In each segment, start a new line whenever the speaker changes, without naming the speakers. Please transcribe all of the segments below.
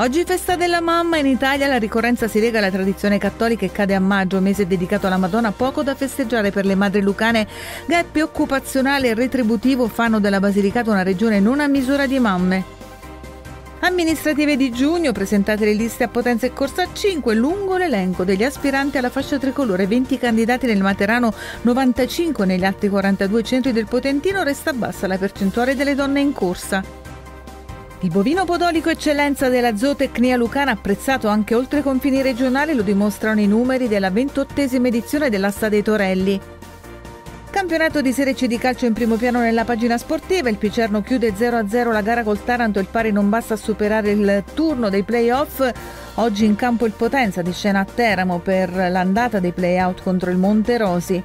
Oggi festa della mamma, in Italia la ricorrenza si lega alla tradizione cattolica e cade a maggio, mese dedicato alla Madonna, poco da festeggiare per le madri lucane. Gap occupazionale e retributivo fanno della Basilicata una regione non a misura di mamme. Amministrative di giugno, presentate le liste a Potenza e Corsa 5, lungo l'elenco degli aspiranti alla fascia tricolore, 20 candidati nel Materano, 95 negli altri 42 centri del Potentino, resta bassa la percentuale delle donne in corsa. Il bovino podolico eccellenza della zootecnia lucana apprezzato anche oltre i confini regionali lo dimostrano i numeri della ventottesima edizione dell'asta dei Torelli. Campionato di Serie C di calcio in primo piano nella pagina sportiva, il Picerno chiude 0-0 la gara col Taranto, il pari non basta a superare il turno dei playoff. oggi in campo il Potenza di scena a Teramo per l'andata dei playout contro il Monterosi.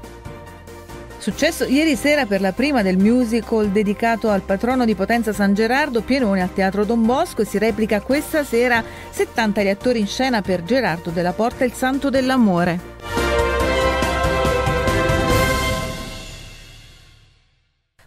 Successo ieri sera per la prima del musical dedicato al patrono di Potenza San Gerardo, Pienone al Teatro Don Bosco e si replica questa sera 70 gli attori in scena per Gerardo della Porta e il Santo dell'Amore.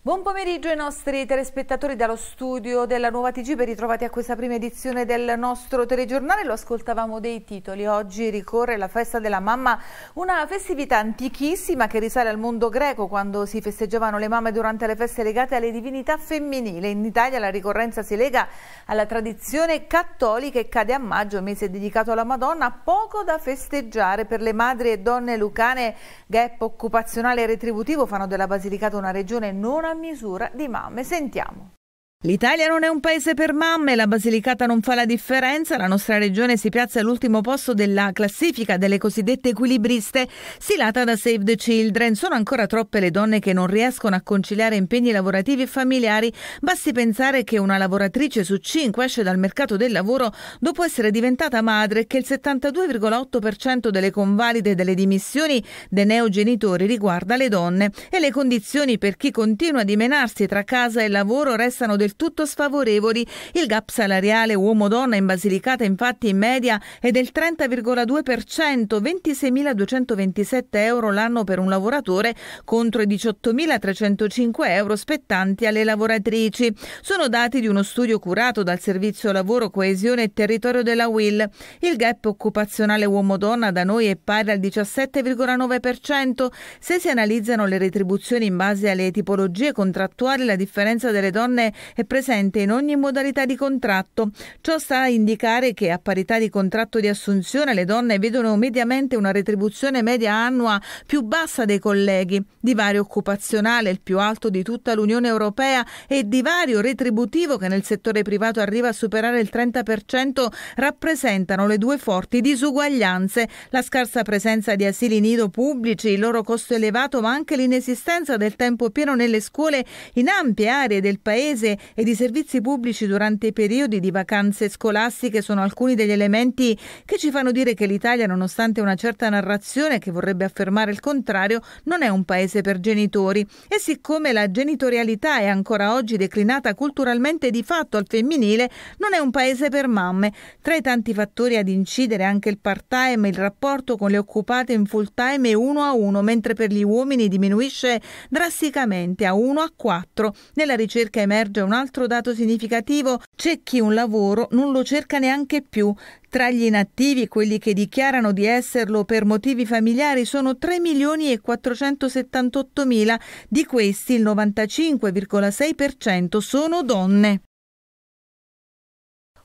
Buon pomeriggio ai nostri telespettatori dallo studio della Nuova TG ben ritrovati a questa prima edizione del nostro telegiornale, lo ascoltavamo dei titoli, oggi ricorre la festa della mamma, una festività antichissima che risale al mondo greco quando si festeggiavano le mamme durante le feste legate alle divinità femminili, in Italia la ricorrenza si lega alla tradizione cattolica e cade a maggio, mese dedicato alla Madonna, poco da festeggiare per le madri e donne lucane, gap occupazionale e retributivo fanno della Basilicata una regione non misura di mamme. Sentiamo. L'Italia non è un paese per mamme, la Basilicata non fa la differenza, la nostra regione si piazza all'ultimo posto della classifica delle cosiddette equilibriste stilata da Save the Children. Sono ancora troppe le donne che non riescono a conciliare impegni lavorativi e familiari. Basti pensare che una lavoratrice su cinque esce dal mercato del lavoro dopo essere diventata madre e che il 72,8% delle convalide e delle dimissioni dei neogenitori riguarda le donne e le condizioni per chi continua a dimenarsi tra casa e lavoro restano del del tutto sfavorevoli. Il gap salariale uomo-donna in Basilicata infatti in media è del 30,2%, 26.227 euro l'anno per un lavoratore contro i 18.305 euro spettanti alle lavoratrici. Sono dati di uno studio curato dal Servizio Lavoro, Coesione e Territorio della UIL. Il gap occupazionale uomo-donna da noi è pari al 17,9%. Se si analizzano le retribuzioni in base alle tipologie contrattuali, la differenza delle donne è presente in ogni modalità di contratto. Ciò sta a indicare che a parità di contratto di assunzione le donne vedono mediamente una retribuzione media annua più bassa dei colleghi, divario occupazionale il più alto di tutta l'Unione Europea e divario retributivo che nel settore privato arriva a superare il 30% rappresentano le due forti disuguaglianze, la scarsa presenza di asili nido pubblici, il loro costo elevato ma anche l'inesistenza del tempo pieno nelle scuole in ampie aree del paese e di servizi pubblici durante i periodi di vacanze scolastiche sono alcuni degli elementi che ci fanno dire che l'Italia, nonostante una certa narrazione che vorrebbe affermare il contrario, non è un paese per genitori. E siccome la genitorialità è ancora oggi declinata culturalmente di fatto al femminile, non è un paese per mamme. Tra i tanti fattori ad incidere anche il part-time, il rapporto con le occupate in full-time è uno a uno, mentre per gli uomini diminuisce drasticamente a 1 a 4. Nella ricerca emerge una altro dato significativo, c'è chi un lavoro non lo cerca neanche più. Tra gli inattivi, quelli che dichiarano di esserlo per motivi familiari sono 3 milioni e 478 mila, di questi il 95,6% sono donne.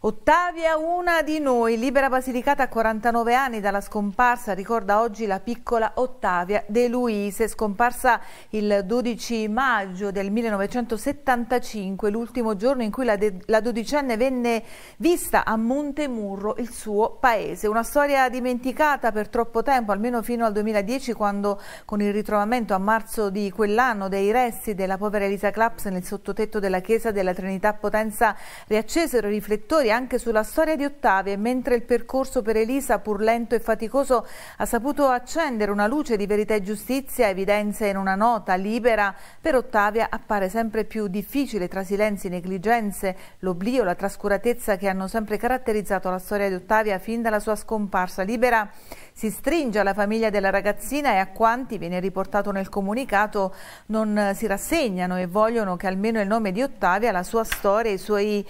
Ottavia, una di noi, libera Basilicata a 49 anni dalla scomparsa, ricorda oggi la piccola Ottavia De Luise, scomparsa il 12 maggio del 1975, l'ultimo giorno in cui la, la dodicenne venne vista a Montemurro, il suo paese. Una storia dimenticata per troppo tempo, almeno fino al 2010, quando con il ritrovamento a marzo di quell'anno dei resti della povera Elisa Claps nel sottotetto della chiesa della Trinità Potenza riaccesero i riflettori anche sulla storia di Ottavia e mentre il percorso per Elisa, pur lento e faticoso, ha saputo accendere una luce di verità e giustizia, evidenza in una nota libera, per Ottavia appare sempre più difficile tra silenzi, negligenze, l'oblio, la trascuratezza che hanno sempre caratterizzato la storia di Ottavia fin dalla sua scomparsa libera. Si stringe alla famiglia della ragazzina e a quanti, viene riportato nel comunicato, non si rassegnano e vogliono che almeno il nome di Ottavia, la sua storia e i suoi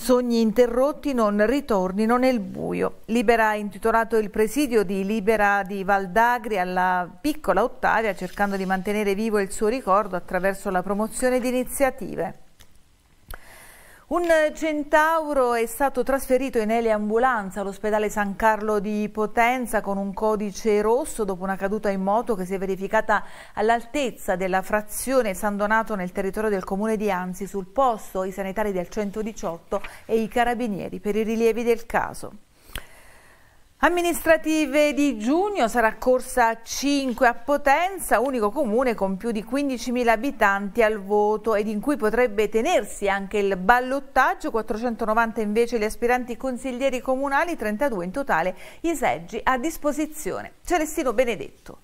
Sogni interrotti non ritornino nel buio. Libera ha intitolato il presidio di Libera di Valdagri alla piccola Ottavia cercando di mantenere vivo il suo ricordo attraverso la promozione di iniziative. Un centauro è stato trasferito in eliambulanza all'ospedale San Carlo di Potenza con un codice rosso dopo una caduta in moto che si è verificata all'altezza della frazione San Donato nel territorio del comune di Anzi. Sul posto i sanitari del 118 e i carabinieri per i rilievi del caso. Amministrative di giugno sarà corsa 5 a Potenza, unico comune con più di 15.000 abitanti al voto ed in cui potrebbe tenersi anche il ballottaggio, 490 invece gli aspiranti consiglieri comunali, 32 in totale i seggi a disposizione. Celestino Benedetto.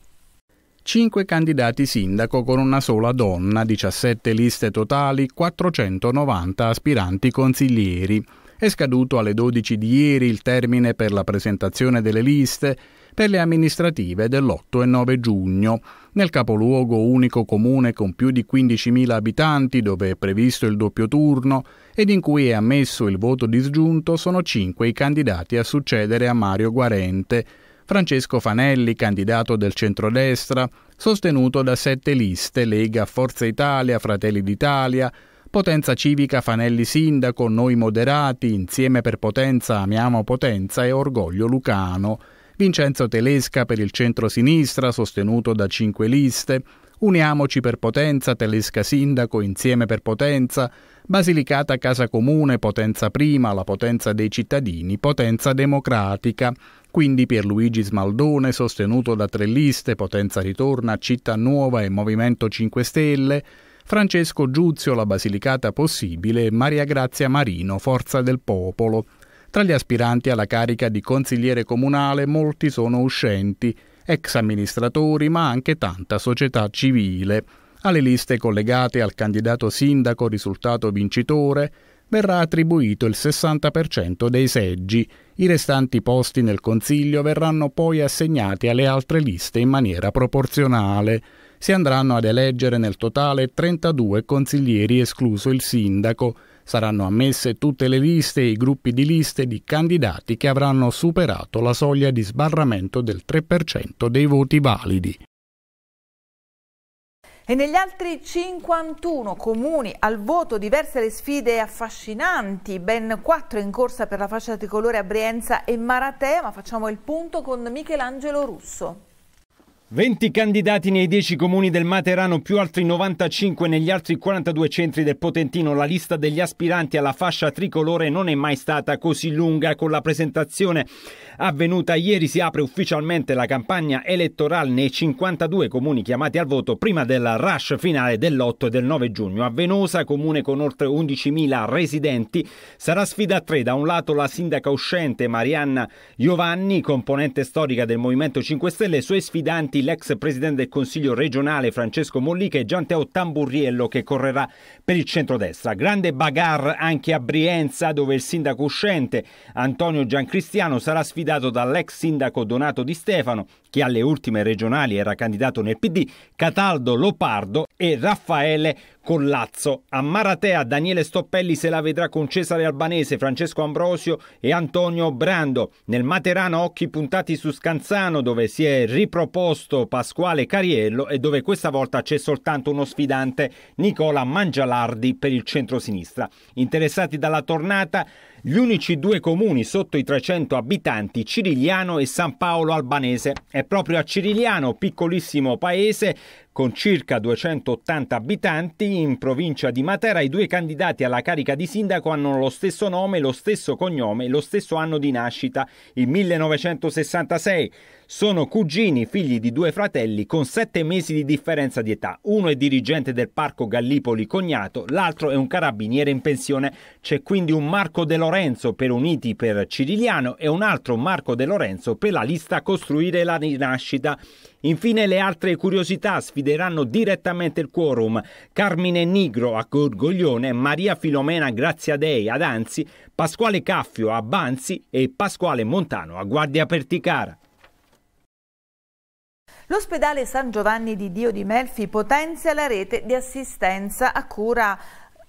Cinque candidati sindaco con una sola donna, 17 liste totali, 490 aspiranti consiglieri. È scaduto alle 12 di ieri il termine per la presentazione delle liste per le amministrative dell'8 e 9 giugno. Nel capoluogo unico comune con più di 15.000 abitanti, dove è previsto il doppio turno ed in cui è ammesso il voto disgiunto, sono cinque i candidati a succedere a Mario Guarente. Francesco Fanelli, candidato del centrodestra, sostenuto da sette liste Lega Forza Italia, Fratelli d'Italia, Potenza Civica Fanelli Sindaco, Noi Moderati, Insieme per Potenza, Amiamo Potenza e Orgoglio Lucano. Vincenzo Telesca per il centro-sinistra, sostenuto da cinque liste, Uniamoci per Potenza, Telesca Sindaco, Insieme per Potenza, Basilicata Casa Comune, Potenza Prima, la Potenza dei cittadini, Potenza Democratica. Quindi Pierluigi Smaldone, sostenuto da tre liste, Potenza Ritorna, Città Nuova e Movimento 5 Stelle, Francesco Giuzio La Basilicata Possibile e Maria Grazia Marino Forza del Popolo. Tra gli aspiranti alla carica di consigliere comunale molti sono uscenti, ex amministratori ma anche tanta società civile. Alle liste collegate al candidato sindaco risultato vincitore verrà attribuito il 60% dei seggi, i restanti posti nel Consiglio verranno poi assegnati alle altre liste in maniera proporzionale si andranno ad eleggere nel totale 32 consiglieri escluso il sindaco. Saranno ammesse tutte le liste e i gruppi di liste di candidati che avranno superato la soglia di sbarramento del 3% dei voti validi.
E negli altri 51 comuni al voto diverse le sfide affascinanti, ben 4 in corsa per la fascia tricolore a Brienza e Maratea, ma facciamo il punto con Michelangelo Russo.
20 candidati nei 10 comuni del Materano più altri 95 negli altri 42 centri del Potentino. La lista degli aspiranti alla fascia tricolore non è mai stata così lunga. Con la presentazione avvenuta ieri si apre ufficialmente la campagna elettorale nei 52 comuni chiamati al voto prima del rush finale dell'8 e del 9 giugno. A Venosa, comune con oltre 11.000 residenti, sarà sfida a tre. Da un lato la sindaca uscente Marianna Giovanni, componente storica del Movimento 5 Stelle, e i suoi sfidanti l'ex presidente del Consiglio regionale Francesco Mollica e Gianteo Tamburriello che correrà per il centrodestra. Grande bagarre anche a Brienza dove il sindaco uscente Antonio Giancristiano sarà sfidato dall'ex sindaco Donato Di Stefano che alle ultime regionali era candidato nel PD, Cataldo Lopardo e Raffaele Collazzo. A Maratea Daniele Stoppelli se la vedrà con Cesare Albanese, Francesco Ambrosio e Antonio Brando. Nel Materano occhi puntati su Scanzano dove si è riproposto Pasquale Cariello e dove questa volta c'è soltanto uno sfidante, Nicola Mangialardi per il centro-sinistra. Interessati dalla tornata gli unici due comuni sotto i 300 abitanti, Cirigliano e San Paolo Albanese. È proprio a Cirigliano, piccolissimo paese con circa 280 abitanti in provincia di Matera, i due candidati alla carica di sindaco hanno lo stesso nome, lo stesso cognome, lo stesso anno di nascita, il 1966. Sono cugini, figli di due fratelli con sette mesi di differenza di età. Uno è dirigente del parco Gallipoli Cognato, l'altro è un carabiniere in pensione. C'è quindi un Marco De Lorenzo per Uniti per Cirigliano e un altro Marco De Lorenzo per la lista Costruire la rinascita. Infine le altre curiosità sfideranno direttamente il quorum. Carmine Nigro a Gorgoglione, Maria Filomena Graziadei ad Anzi, Pasquale Caffio a Banzi e Pasquale Montano a Guardia Perticara.
L'ospedale San Giovanni di Dio di Melfi potenzia la rete di assistenza a cura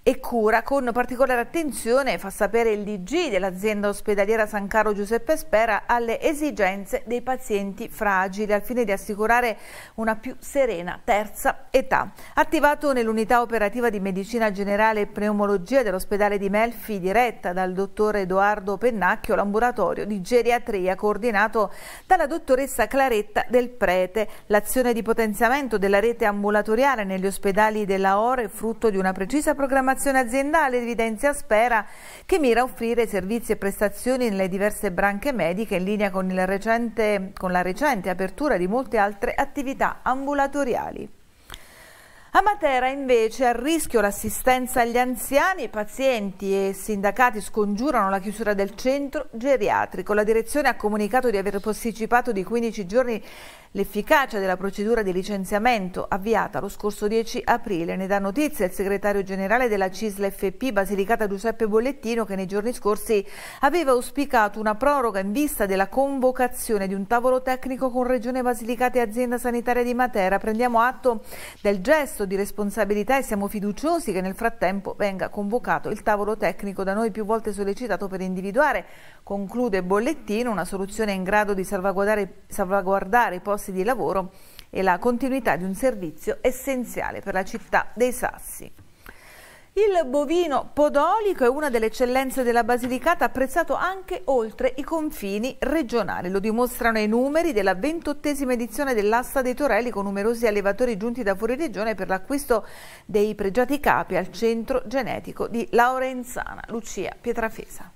e cura con particolare attenzione, fa sapere il DG dell'azienda ospedaliera San Carlo Giuseppe Spera, alle esigenze dei pazienti fragili al fine di assicurare una più serena terza età. Attivato nell'unità operativa di medicina generale e pneumologia dell'ospedale di Melfi diretta dal dottor Edoardo Pennacchio, l'ambulatorio di geriatria coordinato dalla dottoressa Claretta del Prete. L'azione di potenziamento della rete ambulatoriale negli ospedali della ORE è frutto di una precisa programmazione trasformazione aziendale, evidenzia Spera, che mira a offrire servizi e prestazioni nelle diverse branche mediche in linea con, recente, con la recente apertura di molte altre attività ambulatoriali. A Matera invece a rischio l'assistenza agli anziani, pazienti e sindacati scongiurano la chiusura del centro geriatrico. La direzione ha comunicato di aver posticipato di 15 giorni l'efficacia della procedura di licenziamento avviata lo scorso 10 aprile. Ne dà notizia il segretario generale della CISL FP Basilicata Giuseppe Bollettino che nei giorni scorsi aveva auspicato una proroga in vista della convocazione di un tavolo tecnico con Regione Basilicata e Azienda Sanitaria di Matera. Prendiamo atto del gesto atto di responsabilità e siamo fiduciosi che nel frattempo venga convocato il tavolo tecnico da noi più volte sollecitato per individuare, conclude Bollettino, una soluzione in grado di salvaguardare, salvaguardare i posti di lavoro e la continuità di un servizio essenziale per la città dei Sassi. Il bovino podolico è una delle eccellenze della Basilicata apprezzato anche oltre i confini regionali. Lo dimostrano i numeri della ventottesima edizione dell'asta dei torelli con numerosi allevatori giunti da fuori regione per l'acquisto dei pregiati capi al centro genetico di Laurenzana, Lucia Pietrafesa.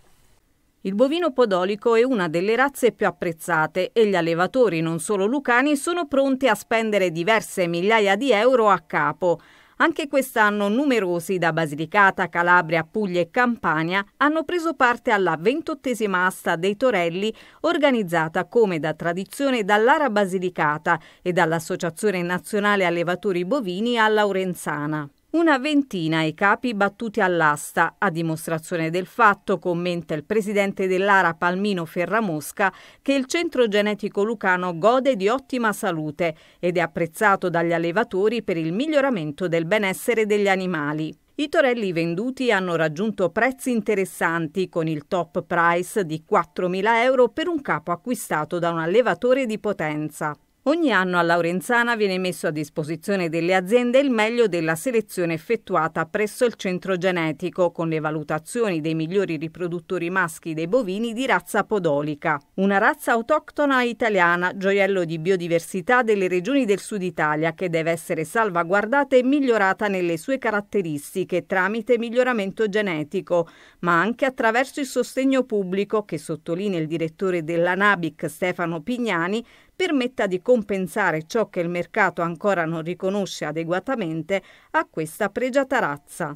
Il bovino podolico è una delle razze più apprezzate e gli allevatori, non solo lucani, sono pronti a spendere diverse migliaia di euro a capo. Anche quest'anno numerosi da Basilicata, Calabria, Puglia e Campania hanno preso parte alla ventottesima asta dei torelli organizzata come da tradizione dall'Ara Basilicata e dall'Associazione Nazionale Allevatori Bovini a Laurenzana. Una ventina i capi battuti all'asta. A dimostrazione del fatto, commenta il presidente dell'Ara Palmino Ferramosca, che il centro genetico lucano gode di ottima salute ed è apprezzato dagli allevatori per il miglioramento del benessere degli animali. I torelli venduti hanno raggiunto prezzi interessanti con il top price di 4.000 euro per un capo acquistato da un allevatore di potenza. Ogni anno a Laurenzana viene messo a disposizione delle aziende il meglio della selezione effettuata presso il centro genetico con le valutazioni dei migliori riproduttori maschi dei bovini di razza podolica, una razza autoctona italiana, gioiello di biodiversità delle regioni del sud Italia che deve essere salvaguardata e migliorata nelle sue caratteristiche tramite miglioramento genetico, ma anche attraverso il sostegno pubblico che sottolinea il direttore della Nabic Stefano Pignani permetta di compensare ciò che il mercato ancora non riconosce adeguatamente a questa pregiata razza.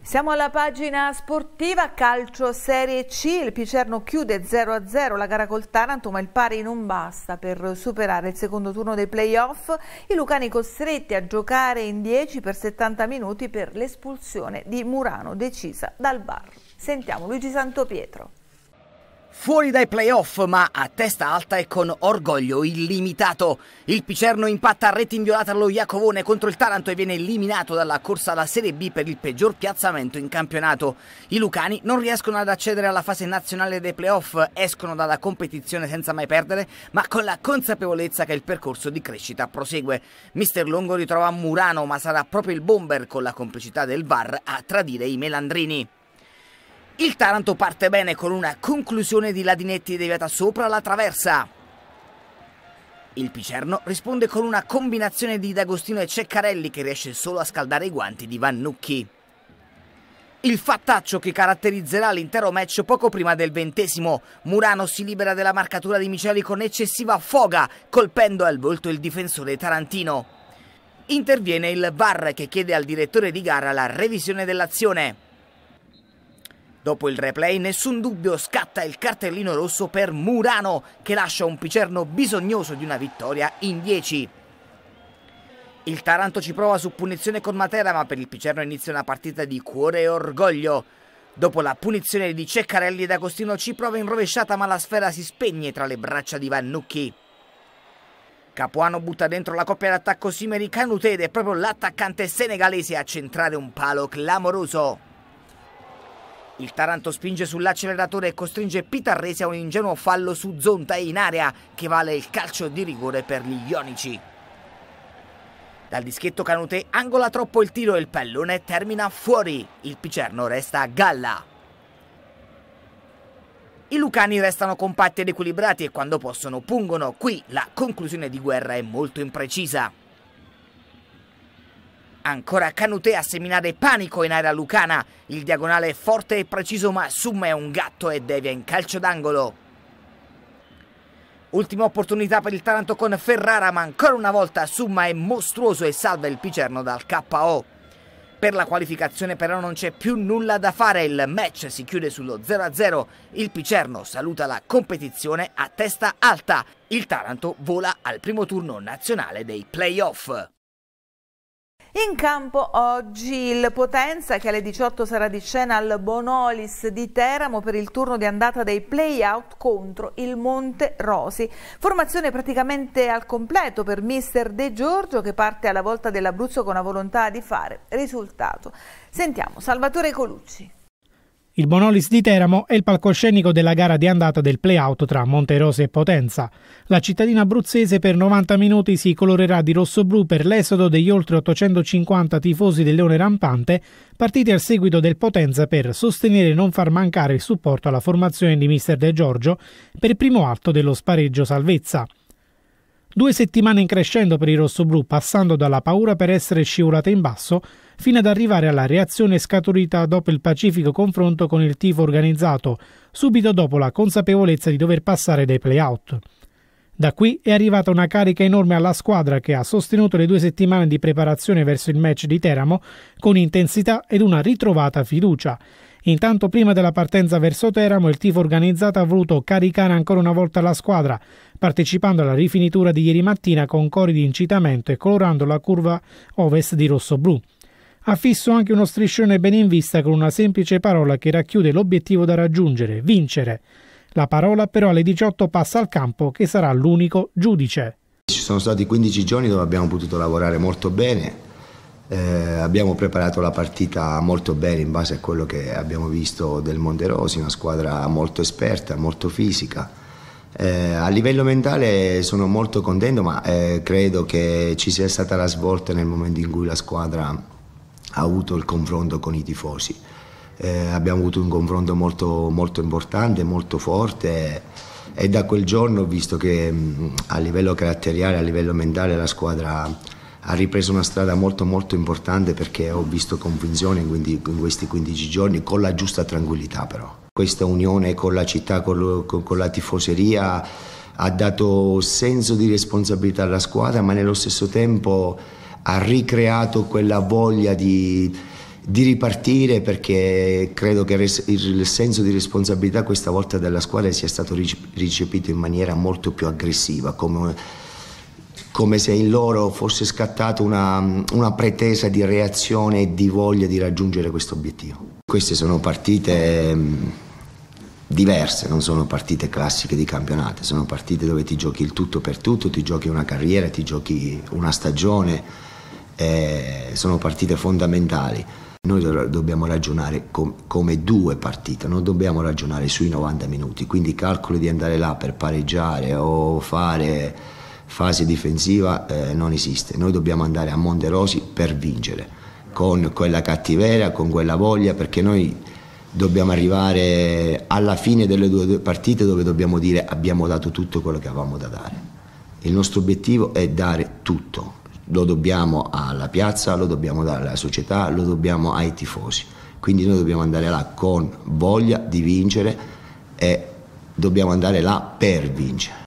Siamo alla pagina sportiva, calcio Serie C, il Picerno chiude
0-0 la gara col Taranto ma il pari non basta per superare il secondo turno dei playoff, i Lucani costretti a giocare in 10 per 70 minuti per l'espulsione di Murano decisa dal bar. Sentiamo Luigi Santopietro.
Fuori dai playoff ma a testa alta e con orgoglio illimitato. Il Picerno impatta a rete inviolata allo Iacovone contro il Taranto e viene eliminato dalla corsa alla Serie B per il peggior piazzamento in campionato. I Lucani non riescono ad accedere alla fase nazionale dei playoff, escono dalla competizione senza mai perdere ma con la consapevolezza che il percorso di crescita prosegue. Mister Longo ritrova Murano ma sarà proprio il bomber con la complicità del VAR a tradire i melandrini. Il Taranto parte bene con una conclusione di Ladinetti deviata sopra la traversa. Il Picerno risponde con una combinazione di D'Agostino e Ceccarelli che riesce solo a scaldare i guanti di Vannucchi. Il fattaccio che caratterizzerà l'intero match poco prima del ventesimo. Murano si libera della marcatura di Miceli con eccessiva foga, colpendo al volto il difensore tarantino. Interviene il VAR che chiede al direttore di gara la revisione dell'azione. Dopo il replay, nessun dubbio, scatta il cartellino rosso per Murano, che lascia un Picerno bisognoso di una vittoria in 10. Il Taranto ci prova su punizione con Matera, ma per il Picerno inizia una partita di cuore e orgoglio. Dopo la punizione di Ceccarelli ed Agostino ci prova in rovesciata, ma la sfera si spegne tra le braccia di Vannucchi. Capuano butta dentro la coppia d'attacco Simeri Canute ed è proprio l'attaccante senegalese a centrare un palo clamoroso. Il Taranto spinge sull'acceleratore e costringe Pitarresi a un ingenuo fallo su Zonta in area che vale il calcio di rigore per gli Ionici. Dal dischetto Canute angola troppo il tiro e il pallone termina fuori. Il Picerno resta a galla. I Lucani restano compatti ed equilibrati e quando possono pungono. Qui la conclusione di guerra è molto imprecisa. Ancora Canute a seminare panico in area lucana. Il diagonale è forte e preciso ma Summa è un gatto e devia in calcio d'angolo. Ultima opportunità per il Taranto con Ferrara ma ancora una volta Summa è mostruoso e salva il Picerno dal KO. Per la qualificazione però non c'è più nulla da fare, il match si chiude sullo 0-0, il Picerno saluta la competizione a testa alta, il Taranto vola al primo turno nazionale dei playoff.
In campo oggi il Potenza che alle 18 sarà di scena al Bonolis di Teramo per il turno di andata dei play-out contro il Monte Rosi. Formazione praticamente al completo per mister De Giorgio che parte alla volta dell'Abruzzo con la volontà di fare risultato. Sentiamo Salvatore Colucci.
Il Bonolis di Teramo è il palcoscenico della gara di andata del play-out tra Monterose e Potenza. La cittadina abruzzese per 90 minuti si colorerà di rosso-blu per l'esodo degli oltre 850 tifosi del Leone Rampante, partiti al seguito del Potenza per sostenere e non far mancare il supporto alla formazione di Mister De Giorgio per il primo atto dello spareggio salvezza. Due settimane in crescendo per i rosso-blu, passando dalla paura per essere scivolate in basso fino ad arrivare alla reazione scaturita dopo il pacifico confronto con il tifo organizzato, subito dopo la consapevolezza di dover passare dai playout. Da qui è arrivata una carica enorme alla squadra che ha sostenuto le due settimane di preparazione verso il match di Teramo con intensità ed una ritrovata fiducia. Intanto prima della partenza verso Teramo il tifo organizzato ha voluto caricare ancora una volta la squadra, partecipando alla rifinitura di ieri mattina con cori di incitamento e colorando la curva ovest di rosso-blu ha fisso anche uno striscione ben in vista con una semplice parola che racchiude l'obiettivo da raggiungere, vincere. La parola però alle 18 passa al campo che sarà l'unico giudice.
Ci sono stati 15 giorni dove abbiamo potuto lavorare molto bene, eh, abbiamo preparato la partita molto bene in base a quello che abbiamo visto del Monterosi, una squadra molto esperta, molto fisica. Eh, a livello mentale sono molto contento ma eh, credo che ci sia stata la svolta nel momento in cui la squadra ha avuto il confronto con i tifosi. Eh, abbiamo avuto un confronto molto, molto importante, molto forte e da quel giorno ho visto che mm, a livello caratteriale, a livello mentale la squadra ha ripreso una strada molto molto importante perché ho visto convinzione in questi 15 giorni con la giusta tranquillità però. Questa unione con la città, con, con la tifoseria ha dato senso di responsabilità alla squadra ma nello stesso tempo ha ricreato quella voglia di, di ripartire perché credo che il senso di responsabilità questa volta della squadra sia stato ricepito in maniera molto più aggressiva, come, come se in loro fosse scattata una, una pretesa di reazione e di voglia di raggiungere questo obiettivo. Queste sono partite mm, diverse, non sono partite classiche di campionato, sono partite dove ti giochi il tutto per tutto, ti giochi una carriera, ti giochi una stagione eh, sono partite fondamentali. Noi do dobbiamo ragionare com come due partite, non dobbiamo ragionare sui 90 minuti, quindi calcoli di andare là per pareggiare o fare fase difensiva eh, non esiste. Noi dobbiamo andare a Monterosi per vincere, con quella cattiveria, con quella voglia, perché noi dobbiamo arrivare alla fine delle due partite dove dobbiamo dire abbiamo dato tutto quello che avevamo da dare. Il nostro obiettivo è dare tutto, lo dobbiamo alla piazza, lo dobbiamo alla società, lo dobbiamo ai tifosi. Quindi noi dobbiamo andare là con voglia di vincere e dobbiamo andare là per vincere.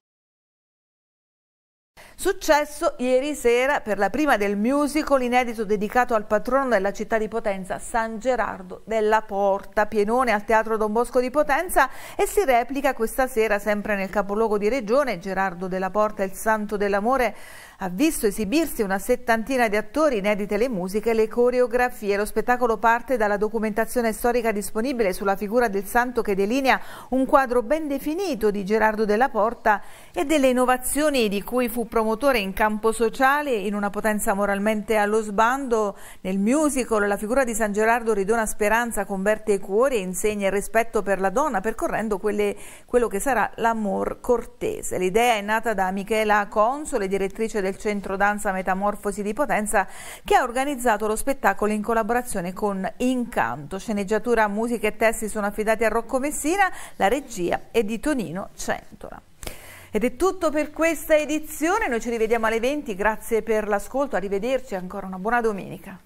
Successo ieri sera per la prima del musical inedito dedicato al patrono della città di Potenza, San Gerardo della Porta, pienone al Teatro Don Bosco di Potenza e si replica questa sera sempre nel capoluogo di regione, Gerardo della Porta, il santo dell'amore, ha visto esibirsi una settantina di attori, inedite le musiche e le coreografie. Lo spettacolo parte dalla documentazione storica disponibile sulla figura del santo che delinea un quadro ben definito di Gerardo della Porta e delle innovazioni di cui fu promotore in campo sociale in una potenza moralmente allo sbando. Nel musical la figura di San Gerardo ridona speranza, converte i cuori e insegna il rispetto per la donna percorrendo quelle, quello che sarà l'amor cortese. L'idea è nata da Michela Console, direttrice del del Centro Danza Metamorfosi di Potenza che ha organizzato lo spettacolo in collaborazione con Incanto. Sceneggiatura, musica e testi sono affidati a Rocco Messina, la regia è di Tonino Centola. Ed è tutto per questa edizione, noi ci rivediamo alle 20, grazie per l'ascolto, arrivederci e ancora una buona domenica.